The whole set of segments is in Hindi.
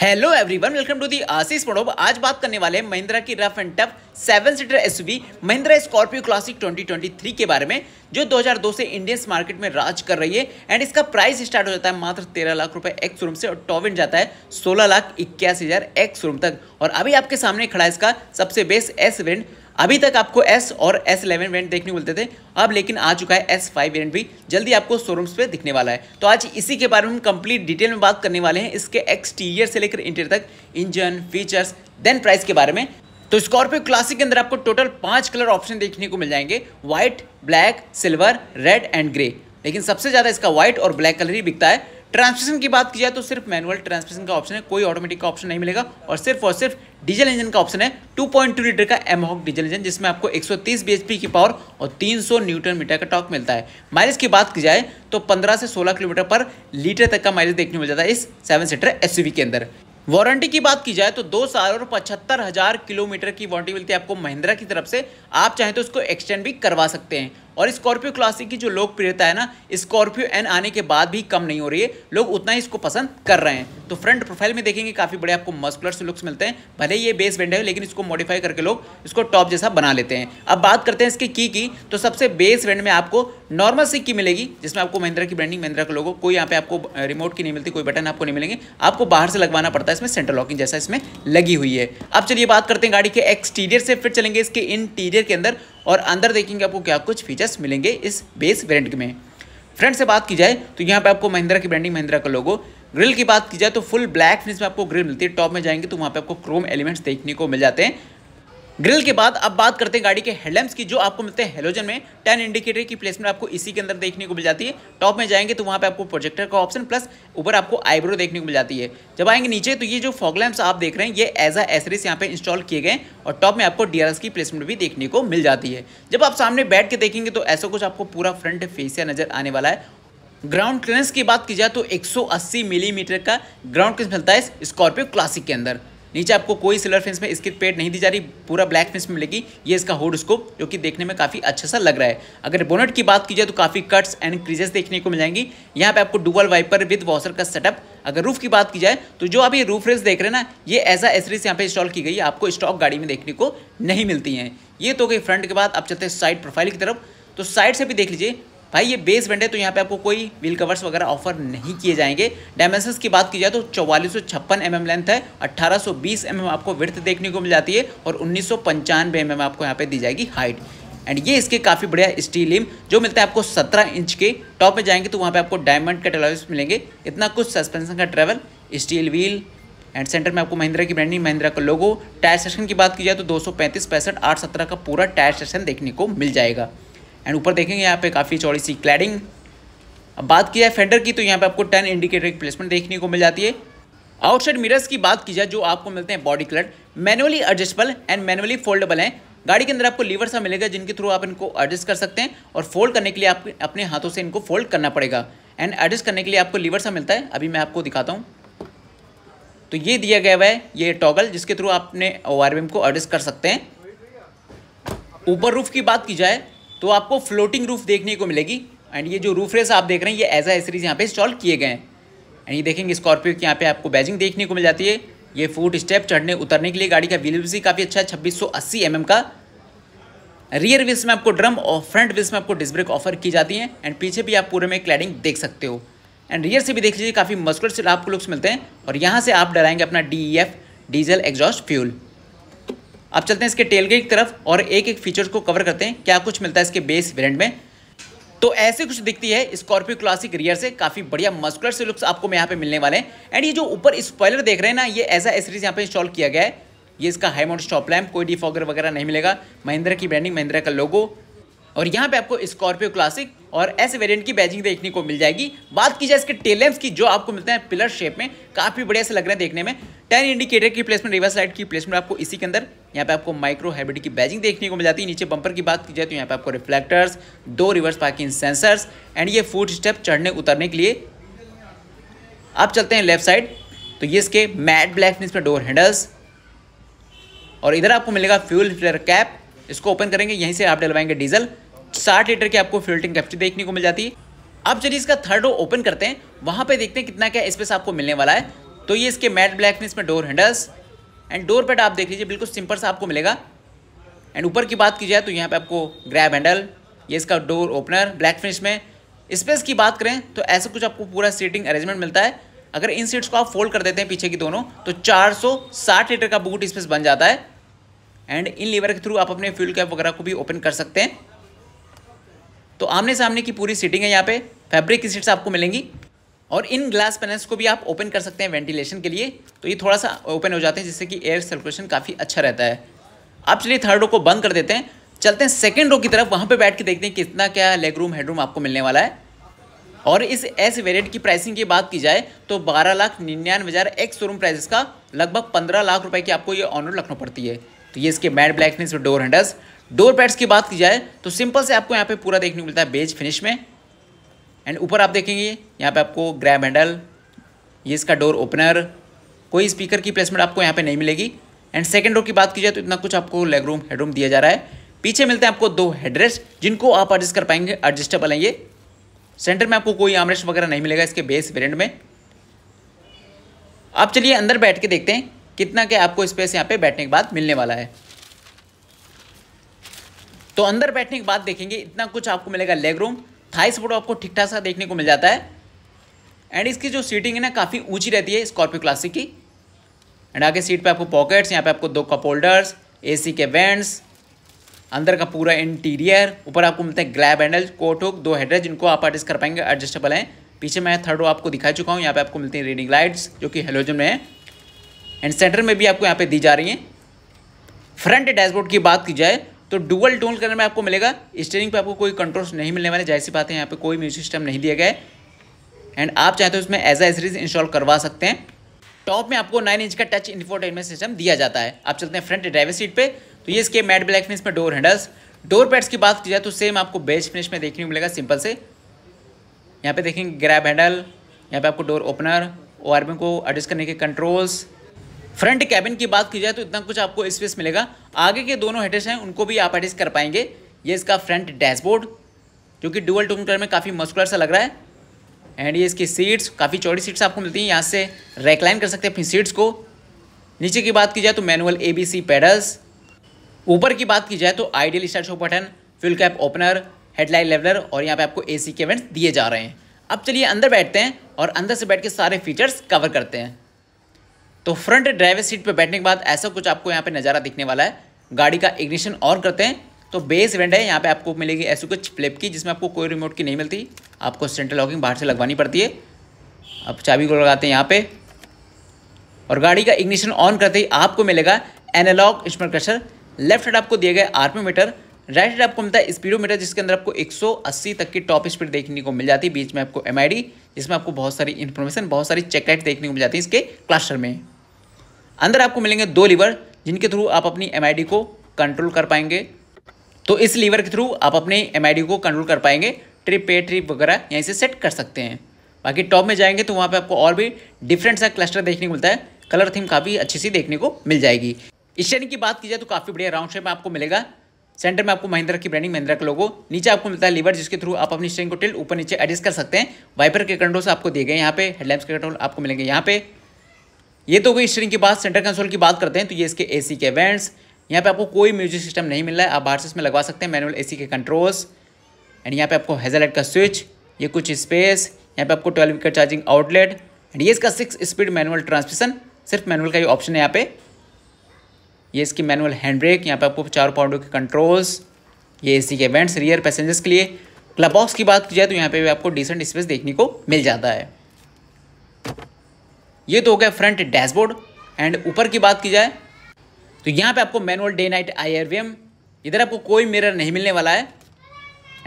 hello everyone welcome to the Ashish पड़ोब आज बात करने वाले हैं महिंद्रा की rough and tough seven seater SUV Mahindra Scorpio classic 2023 के बारे में जो 2002 से इंडियंस मार्केट में राज कर रही है एंड इसका प्राइस स्टार्ट हो जाता है मात्र 13 लाख रुपए एक्स रूम से और टॉप जाता है सोलह लाख इक्यासी हज़ार एक्स रूम तक और अभी आपके सामने खड़ा है इसका सबसे बेस्ट एस वेंट अभी तक आपको S और S11 इलेवन वेरियंट देखने को मिलते थे अब लेकिन आ चुका है S5 वेरियंट भी जल्दी आपको शोरूम्स पे दिखने वाला है तो आज इसी के बारे में हम कंप्लीट डिटेल में बात करने वाले हैं इसके एक्सटीरियर से लेकर इंटीरियर तक इंजन फीचर्स देन प्राइस के बारे में तो स्कॉर्पियो क्लासिक के अंदर आपको टोटल पांच कलर ऑप्शन देखने को मिल जाएंगे white black silver red and grey लेकिन सबसे ज़्यादा इसका व्हाइट और ब्लैक कलर ही बिकता है ट्रांसमिशन की बात की जाए तो सिर्फ मैनुअल ट्रांसमिशन का ऑप्शन है कोई ऑटोमेटिक का ऑप्शन नहीं मिलेगा और सिर्फ और सिर्फ डीजल इंजन का ऑप्शन है 2.2 लीटर का एमहॉक डीजल इंजन जिसमें आपको 130 सौ की पावर और 300 न्यूटन मीटर का टॉक मिलता है माइलेज की बात की जाए तो 15 से 16 किलोमीटर पर लीटर तक का माइलेज देखने मिल जाता है इस सेवन सीटर एस के अंदर वारंटी की बात की जाए तो दो साल और पचहत्तर हज़ार किलोमीटर की वारंटी मिलती है आपको महिंद्रा की तरफ से आप चाहें तो उसको एक्सटेंड भी करवा सकते हैं और स्कॉर्पियो क्लासिक की जो लोकप्रियता है ना स्कॉर्पियो एन आने के बाद भी कम नहीं हो रही है लोग उतना ही इसको पसंद कर रहे हैं तो फ्रंट प्रोफाइल में देखेंगे काफ़ी बड़े आपको मस्कुलर से लुक्स मिलते हैं भले ये बेस वेंड है लेकिन इसको मॉडिफाई करके लोग इसको टॉप जैसा बना लेते हैं अब बात करते हैं इसकी की की तो सबसे बेस वेंड में आपको नॉर्मल सी की मिलेगी जिसमें आपको महिंद्रा की ब्रांडिंग महिंद्रा का लोगो कोई यहाँ पे आपको रिमोट की नहीं मिलती कोई बटन आपको नहीं मिलेंगे आपको बाहर से लगवाना पड़ता है इसमें सेंटर लॉकिंग जैसा इसमें लगी हुई है अब चलिए बात करते हैं गाड़ी के एक्सटीरियर से फिर चलेंगे इसके इंटीरियर के अंदर और अंदर देखेंगे आपको क्या कुछ फीचर्स मिलेंगे इस बेस ब्रांड में फ्रेंड से बात की जाए तो यहाँ पे आपको महिंद्रा की ब्रांडिंग महिंद्रा का लोगो ग्रिल की बात की जाए तो फुल ब्लैक फिनिश में आपको ग्रिल मिलती है टॉप में जाएंगे तो वहाँ पे आपको क्रोम एलिमेंट्स देखने को मिल जाते हैं ग्रिल के बाद अब बात करते हैं गाड़ी के हेडलैम्स की जो आपको मिलते हैं हेलोजन में टेन इंडिकेटर की प्लेसमेंट आपको इसी के अंदर देखने को मिल जाती है टॉप में जाएंगे तो वहाँ पे आपको प्रोजेक्टर का ऑप्शन प्लस ऊपर आपको आईब्रो देखने को मिल जाती है जब आएंगे नीचे तो ये जो फॉग लैम्प्स आप देख रहे हैं ये एज आ एसरीस यहाँ पे इंस्टॉल किए गए और टॉप में आपको डी की प्लेसमेंट भी देखने को मिल जाती है जब आप सामने बैठ के देखेंगे तो ऐसा कुछ आपको पूरा फ्रंट फेसिया नजर आने वाला है ग्राउंड क्लियरेंस की बात की जाए तो 180 मिलीमीटर mm का ग्राउंड क्लियरेंस मिलता है स्कॉर्पियो क्लासिक के अंदर नीचे आपको कोई सिल्वर फिंस में स्किप पेड नहीं दी जा रही पूरा ब्लैक फिंस मिलेगी ये इसका होड स्कोप जो कि देखने में काफ़ी अच्छा सा लग रहा है अगर बोनेट की बात की जाए तो काफ़ी कट्स एंड क्रीजेस देखने को मिल जाएंगी यहाँ पर आपको डुबल वाइपर विद वॉशर का सेटअप अगर रूफ की बात की जाए तो जो आप ये रूफ रेस देख रहे हैं ना ये ऐसा एसरीस यहाँ पे इंस्टॉल की गई है आपको स्टॉक गाड़ी में देखने को नहीं मिलती हैं ये तो गई फ्रंट के बाद आप चलते हैं साइड प्रोफाइल की तरफ तो साइड से भी देख लीजिए भाई ये बेस बैंड है तो यहाँ पे आपको कोई व्हील कवर्स वगैरह ऑफर नहीं किए जाएंगे डायमेंशन की बात की जाए तो चौवालीस सौ छप्पन एम mm लेंथ है अट्ठारह सौ बीस एम mm आपको विर्थ देखने को मिल जाती है और उन्नीस सौ पंचानवे एम mm आपको यहाँ पे दी जाएगी हाइट एंड ये इसके काफ़ी बढ़िया स्टील इम जो मिलता है आपको 17 इंच के टॉप में जाएंगे तो वहाँ पे आपको डायमंड के टेलाइस मिलेंगे इतना कुछ सस्पेंशन का travel steel wheel and centre में आपको महिंद्रा की ब्रांडिंग महिंद्रा का लोगो टायर सेक्शन की बात की जाए तो दो सौ पैंतीस आठ सत्रह का पूरा टायर सेक्शन देखने को मिल जाएगा एंड ऊपर देखेंगे यहाँ पे काफ़ी चौड़ी सी क्लैडिंग अब बात की जाए फेंडर की तो यहाँ पे आपको टेन इंडिकेटर की प्लेसमेंट देखने को मिल जाती है आउटसाइड मिरर्स की बात की जाए जो आपको मिलते हैं body colour manually adjustable and manually foldable हैं गाड़ी के अंदर आपको लीवर सा मिलेगा जिनके थ्रू आप इनको एडजस्ट कर सकते हैं और फोल्ड करने के लिए आप अपने हाथों से इनको फोल्ड करना पड़ेगा एंड एडजस्ट करने के लिए आपको लीवर सा मिलता है अभी मैं आपको दिखाता हूँ तो ये दिया गया हुआ है ये टॉगल जिसके थ्रू आप अपने ओ को एडजस्ट कर सकते हैं ऊपर रूफ की बात की जाए तो आपको फ्लोटिंग रूफ देखने को मिलेगी एंड ये जो रूफ रेस आप देख रहे हैं ये एज सीरीज यहाँ पे इंस्टॉल किए गए हैं एंड ये देखेंगे स्कॉर्पियो की यहाँ पे आपको बैजिंग देखने को मिल जाती है ये फूट स्टेप चढ़ने उतरने के लिए गाड़ी का व्हील भी काफ़ी अच्छा है छब्बीस सौ अस्सी एम mm का रियर व्हील्स में आपको ड्रम और फ्रंट व्हील्स में आपको डिस्क ब्रेक ऑफर की जाती है एंड पीछे भी आप पूरे में क्लैडिंग देख सकते हो एंड रियर से भी देख लीजिए काफ़ी मस्कुलर से आपको लुक्स मिलते हैं और यहाँ से आप डराएंगे अपना डी डीजल एग्जॉस्ट फ्यूल अब चलते हैं इसके टेल की तरफ और एक एक फीचर्स को कवर करते हैं क्या कुछ मिलता है इसके बेस वेरियंट में तो ऐसे कुछ दिखती है स्कॉर्पियो क्लासिक रियर से काफी बढ़िया मस्कुलर से लुक्स आपको यहाँ पे मिलने वाले हैं एंड ये जो ऊपर स्पॉयलर देख रहे हैं ना ये ऐसा एसरीज यहाँ पे इंस्टॉल किया गया है ये इसका हाई माउंट स्टॉप लैम्प कोई डिफॉगर वगैरह नहीं मिलेगा महिंद्रा की ब्रांडिंग महिंद्रा का लोगो और यहाँ पे आपको स्कॉर्पियो क्लासिक और एस वेरिएंट की बैजिंग देखने को मिल जाएगी बात की जाए इसके टेलेम्स की जो आपको मिलते हैं पिलर शेप में काफ़ी बढ़िया से लग रहे हैं देखने में टेन इंडिकेटर की प्लेसमेंट रिवर्स लाइट की प्लेसमेंट आपको इसी के अंदर यहाँ पे आपको माइक्रो हाइब्रिड की बैजिंग देखने को मिल जाती है नीचे बंपर की बात की जाए तो यहाँ पे आपको रिफ्लेक्टर्स दो रिवर्स पार्किंग सेंसर्स एंड ये फूड स्टेप चढ़ने उतरने के लिए आप चलते हैं लेफ्ट साइड तो ये इसके मैट ब्लैक में डोर हैंडल्स और इधर आपको मिलेगा फ्यूल फिलर कैप इसको ओपन करेंगे यहीं से आप डलवाएंगे डीजल साठ लीटर की आपको फिल्टिंग कैपेसिटी देखने को मिल जाती है अब चलिए इसका थर्ड रो ओपन करते हैं वहाँ पे देखते हैं कितना क्या स्पेस आपको मिलने वाला है तो ये इसके मैट ब्लैक में इसमें door handles and door pad आप देख लीजिए बिल्कुल सिंपल सा आपको मिलेगा एंड ऊपर की बात की जाए तो यहाँ पे आपको ग्रैब हैंडल ये इसका डोर ओपनर ब्लैक फिनिश में स्पेस की बात करें तो ऐसा कुछ आपको पूरा सीटिंग अरेंजमेंट मिलता है अगर इन सीट्स को आप फोल्ड कर देते हैं पीछे की दोनों तो 460 लीटर का बूट स्पेस बन जाता है एंड इन लीवर के थ्रू आप अपने फ्यूल कैप वगैरह को भी ओपन कर सकते हैं तो आमने सामने की पूरी सीटिंग है यहाँ पे फैब्रिक की सीट्स आपको मिलेंगी और इन ग्लास पैनल्स को भी आप ओपन कर सकते हैं वेंटिलेशन के लिए तो ये थोड़ा सा ओपन हो जाते हैं जिससे कि एयर सर्कुलेशन काफ़ी अच्छा रहता है आप चलिए थर्ड रो को बंद कर देते हैं चलते हैं सेकेंड रो की तरफ वहाँ पर बैठ के देखते हैं कितना क्या लेग रूम हेड रूम आपको मिलने वाला है और इस एस वेरियट की प्राइसिंग की बात की जाए तो बारह लाख निन्यानवे हज़ार एक्स शोरूम प्राइसेस का लगभग पंद्रह लाख रुपए की आपको ये ऑनर लखनऊ पड़ती है तो ये इसके matte black finish door handles door pads की बात की जाए तो सिंपल से आपको यहाँ पे पूरा देखने को मिलता है बेज फिनिश में एंड ऊपर आप देखेंगे यहाँ पे आपको ग्रैब हैंडल ये इसका डोर ओपनर कोई स्पीकर की प्लेसमेंट आपको यहाँ पे नहीं मिलेगी एंड सेकेंड डोर की बात की जाए तो इतना कुछ आपको लेग रूम दिया जा रहा है पीछे मिलते हैं आपको दो हेडरेस्ट जिनको आप एडजस्ट कर पाएंगे एडजस्टेबल हैं ये सेंटर में आपको कोई आमरेस्ट वगैरह नहीं मिलेगा इसके बेस ब्रेंड में आप चलिए अंदर बैठ के देखते हैं कितना के आपको स्पेस यहाँ पे बैठने के बाद मिलने वाला है तो अंदर बैठने के बाद देखेंगे इतना कुछ आपको मिलेगा लेग रूम थाई सपोर्ट आपको ठीक ठाक सा देखने को मिल जाता है एंड इसकी जो सीटिंग है ना काफ़ी ऊंची रहती है स्कॉर्पियो क्लासिक की एंड आगे सीट पे आपको पॉकेट्स यहाँ पे आपको दो कप होल्डर्स एसी के वेंट्स अंदर का पूरा इंटीरियर ऊपर आपको मिलता है ग्लैब हैंडल हुक दो हेडर जिनको आप एडजस्ट कर पाएंगे एडजस्टेबल हैं पीछे मैं थर्ड रो आपको दिखा चुका हूँ यहाँ पे आपको मिलती है रीडिंग लाइट्स जो कि हेलोजन में है एंड सेंटर में भी आपको यहाँ पर दी जा रही हैं फ्रंट डैशबोर्ड की बात की जाए तो डुअल टोन करने में आपको मिलेगा स्टेयरिंग पे आपको कोई कंट्रोल्स नहीं मिलने वाले जैसी बात है यहाँ पे कोई म्यूजिक सिस्टम नहीं दिया गया है एंड आप चाहे तो इसमें एज ए सीरीज इंस्टॉल करवा सकते हैं टॉप में आपको नाइन इंच का टच इन्फोटेनमेंट सिस्टम दिया जाता है आप चलते हैं फ्रंट ड्राइवर सीट पर तो ये इसके मैट ब्लैक फिनिश में डोर हैंडल्स डोर पैड्स की बात की जाए तो सेम आपको बेस्ट फिनिश में देखने को मिलेगा सिंपल से यहाँ पे देखेंगे ग्रैब हैंडल यहाँ पे आपको डोर ओपनर ओ को एडजस्ट करने के कंट्रोल्स फ्रंट कैबिन की बात की जाए तो इतना कुछ आपको स्पेस मिलेगा आगे के दोनों हेडर्स हैं उनको भी आप एडजस्ट कर पाएंगे ये इसका फ्रंट डैशबोर्ड जो कि डुअल टोन कलर में काफ़ी मस्कुलर सा लग रहा है एंड ये इसकी सीट्स काफ़ी चौड़ी सीट्स आपको मिलती हैं यहाँ से रेकलाइन कर सकते हैं अपनी सीट्स को नीचे की बात की जाए तो manual A B C pedals ऊपर की बात की जाए तो आइडियल स्टार्ट शो button fuel cap opener headlight leveller और यहाँ पे आपको ए सी के इवेंट्स दिए जा रहे हैं अब चलिए अंदर बैठते हैं और अंदर से बैठ के सारे फीचर्स कवर करते हैं तो फ्रंट ड्राइवर सीट पर बैठने के बाद ऐसा कुछ आपको यहाँ पर नज़ारा दिखने वाला है गाड़ी का इग्निशन ऑन करते हैं तो बेस वेंड है यहाँ पे आपको मिलेगी ऐसी कुछ फ्लिप की जिसमें आपको कोई रिमोट की नहीं मिलती आपको सेंट्रल लॉकिंग बाहर से लगवानी पड़ती है अब चाबी को लगाते हैं यहाँ पे और गाड़ी का इग्निशन ऑन करते ही आपको मिलेगा एनालॉग स्मर क्रशर लेफ्ट हेड आपको दिया गया आरपी मीटर राइट हेड आपको मिलता है स्पीडोमीटर जिसके अंदर आपको 180 तक की टॉप स्पीड देखने को मिल जाती है बीच में आपको एम जिसमें आपको बहुत सारी इन्फॉर्मेशन बहुत सारी चेकलाइट देखने को मिल जाती है इसके क्लस्टर में अंदर आपको मिलेंगे दो लीवर जिनके थ्रू आप अपनी एम को कंट्रोल कर पाएंगे तो इस लीवर के थ्रू आप अपने एम को कंट्रोल कर पाएंगे ट्रिप पे ट्रिप वगैरह यहीं से सेट कर सकते हैं बाकी टॉप में जाएंगे तो वहाँ पे आपको और भी डिफरेंट सा क्लस्टर देखने को मिलता है कलर थीम काफ़ी अच्छी सी देखने को मिल जाएगी शेयरिंग की बात की जाए तो काफ़ी बढ़िया राउंड शेप में आपको मिलेगा सेंटर में आपको महिंद्रा की ब्रांडिंग महिंद्रा का लोगो नीचे आपको मिलता है लीवर जिसके थ्रू आप अपनी स्टेयरिंग को टिल ऊपर नीचे एडजस्ट कर सकते हैं वाइपर के कंट्रोल आपको दिए गए यहाँ पे हेडलाइट्स के कंट्रोल आपको मिलेंगे यहाँ पे ये तो कोई स्ट्रिंग की बात सेंटर कंसोल की बात करते हैं तो ये इसके एसी के वेंट्स यहाँ पे आपको कोई म्यूजिक सिस्टम नहीं मिल रहा है आप बाहर से इसमें लगवा सकते हैं मैनुअल एसी के कंट्रोल्स एंड यहाँ पे आपको हेजलाइट का स्विच ये कुछ स्पेस यहाँ पे आपको ट्वेल्व का चार्जिंग आउटलेट एंड ये इसका सिक्स स्पीड मैनुअल ट्रांसमिशन सिर्फ मैनुअल का ही ऑप्शन है यहाँ पे ये इसकी मैनुअल हैंड ब्रेक यहाँ पे आपको चार पाउंडों के कंट्रोल्स ये ए के वेंट्स रियर पैसेंजर्स के लिए क्लब बॉक्स की बात की जाए तो यहाँ पे भी आपको डिसेंट स्पेस देखने को मिल जाता है ये तो हो गया फ्रंट डैशबोर्ड एंड ऊपर की बात की जाए तो यहाँ पे आपको मैनुअल डे नाइट आई इधर आपको कोई मिरर नहीं मिलने वाला है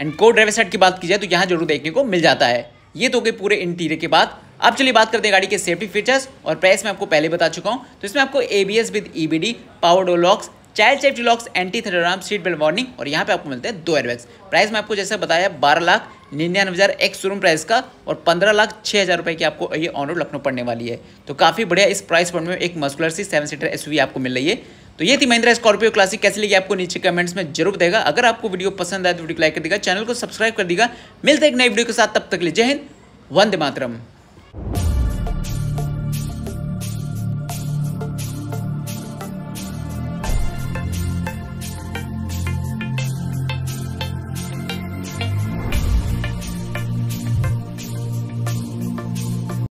एंड को ड्राइवर साइड की बात की जाए तो यहाँ जरूर देखने को मिल जाता है ये तो हो गई पूरे इंटीरियर की बात अब चलिए बात करते हैं गाड़ी के सेफ्टी फीचर्स और प्राइस मैं आपको पहले बता चुका हूँ तो इसमें आपको A B S with E B D power door locks child safety locks anti theft alarm seat belt warning और यहाँ पे आपको मिलते हैं दो एयरबैग्स प्राइस में आपको जैसे बताया बारह लाख निन्यानवे हज़ार एक शोरूम प्राइस का और पंद्रह लाख छः हज़ार रुपये की आपको ये ऑन रोड लखनऊ पड़ने वाली है तो काफ़ी बढ़िया इस प्राइस पॉइंट में एक मस्कुलर सी सेवन सीटर एस आपको मिल रही है तो ये थी महिंद्रा स्कॉर्पियो क्लासिक कैसे लगी आपको नीचे कमेंट्स में जरूर देगा अगर आपको वीडियो पसंद आए तो वीडियो लाइक कर देगा चैनल को सब्सक्राइब कर देगा मिलते एक नई वीडियो के साथ तब तक ले हिंद वंदे मातरम